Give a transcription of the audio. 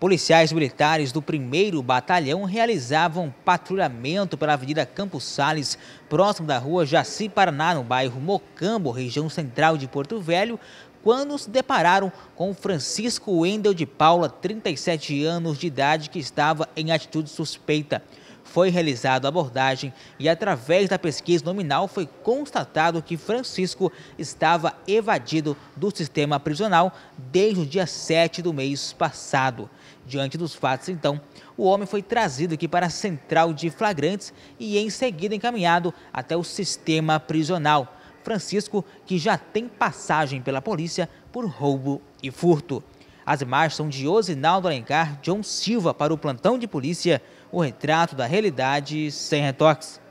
Policiais militares do 1 Batalhão realizavam patrulhamento pela Avenida Campos Sales, próximo da rua Jaci Paraná, no bairro Mocambo, região central de Porto Velho, quando se depararam com Francisco Wendel de Paula, 37 anos de idade, que estava em atitude suspeita. Foi realizada a abordagem e, através da pesquisa nominal, foi constatado que Francisco estava evadido do sistema prisional desde o dia 7 do mês passado. Diante dos fatos, então, o homem foi trazido aqui para a central de flagrantes e, em seguida, encaminhado até o sistema prisional Francisco, que já tem passagem pela polícia por roubo e furto. As imagens são de Osinaldo Alencar John Silva para o plantão de polícia, o retrato da realidade sem retoques.